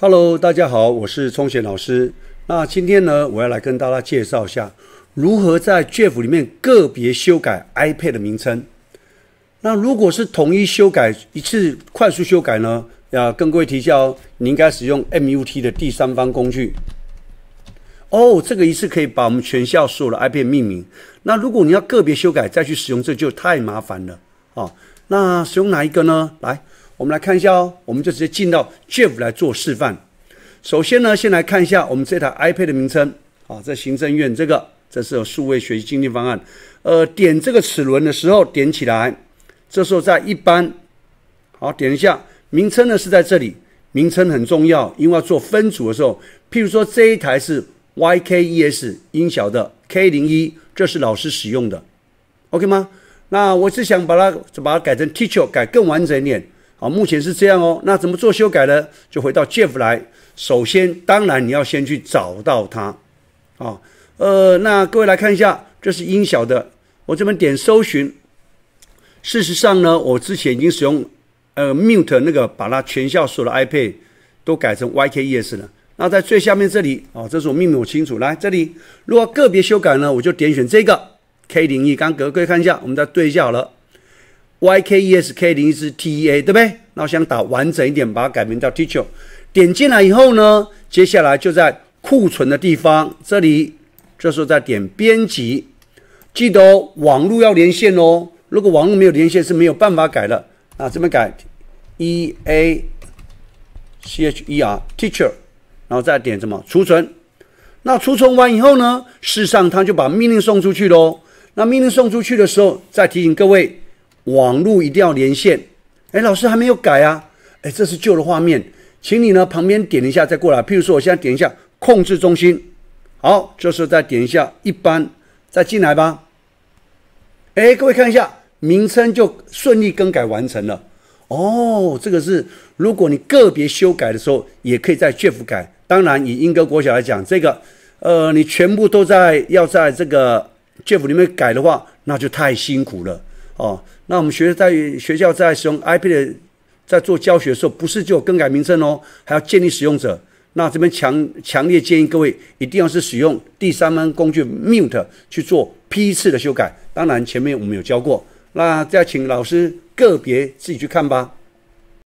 Hello，大家好，我是冲贤老师。那今天呢，我要来跟大家介绍一下如何在 Jeff 里面个别修改 iPad 的名称。那如果是统一修改一次快速修改呢？要跟各位提一下哦，你应该使用 Mut 的第三方工具。哦，这个一次可以把我们全校所有的 iPad 命名。那如果你要个别修改，再去使用这就太麻烦了啊。那使用哪一个呢？来。我们来看一下哦，我们就直接进到 j e f f 来做示范。首先呢，先来看一下我们这台 iPad 的名称啊，在行政院这个，这是有数位学习经济方案。呃，点这个齿轮的时候，点起来，这时候在一般，好，点一下名称呢是在这里，名称很重要，因为要做分组的时候，譬如说这一台是 YKES 音效的 K 零一，这是老师使用的，OK 吗？那我是想把它把它改成 Teacher，改更完整一点。好，目前是这样哦。那怎么做修改呢？就回到 Jeff 来。首先，当然你要先去找到它，啊，呃，那各位来看一下，这是音小的。我这边点搜寻。事实上呢，我之前已经使用呃 mute 那个，把它全校所有的 iPad 都改成 YKES 了。那在最下面这里，哦，这是我命名，我清楚。来这里，如果个别修改呢，我就点选这个 K 零一。刚刚各位看一下，我们再对一下好了。YKESK01 是 T E A 对不对？那我想打完整一点，把它改名叫 Teacher。点进来以后呢，接下来就在库存的地方这里，这时候再点编辑。记得网络要连线哦，如果网络没有连线是没有办法改的啊。这边改 E A C H E R Teacher，然后再点什么储存。那储存完以后呢，事实上它就把命令送出去喽。那命令送出去的时候，再提醒各位。网络一定要连线，哎，老师还没有改啊，哎，这是旧的画面，请你呢旁边点一下再过来。譬如说，我现在点一下控制中心，好，这时候再点一下一般，再进来吧。哎，各位看一下，名称就顺利更改完成了。哦，这个是如果你个别修改的时候，也可以在 JF 改。当然，以英格国小来讲，这个，呃，你全部都在要在这个 JF 里面改的话，那就太辛苦了。哦，那我们学在学校在使用 IP 的，在做教学的时候，不是就更改名称哦，还要建立使用者。那这边强强烈建议各位一定要是使用第三方工具 mute 去做批次的修改。当然前面我们有教过，那再请老师个别自己去看吧。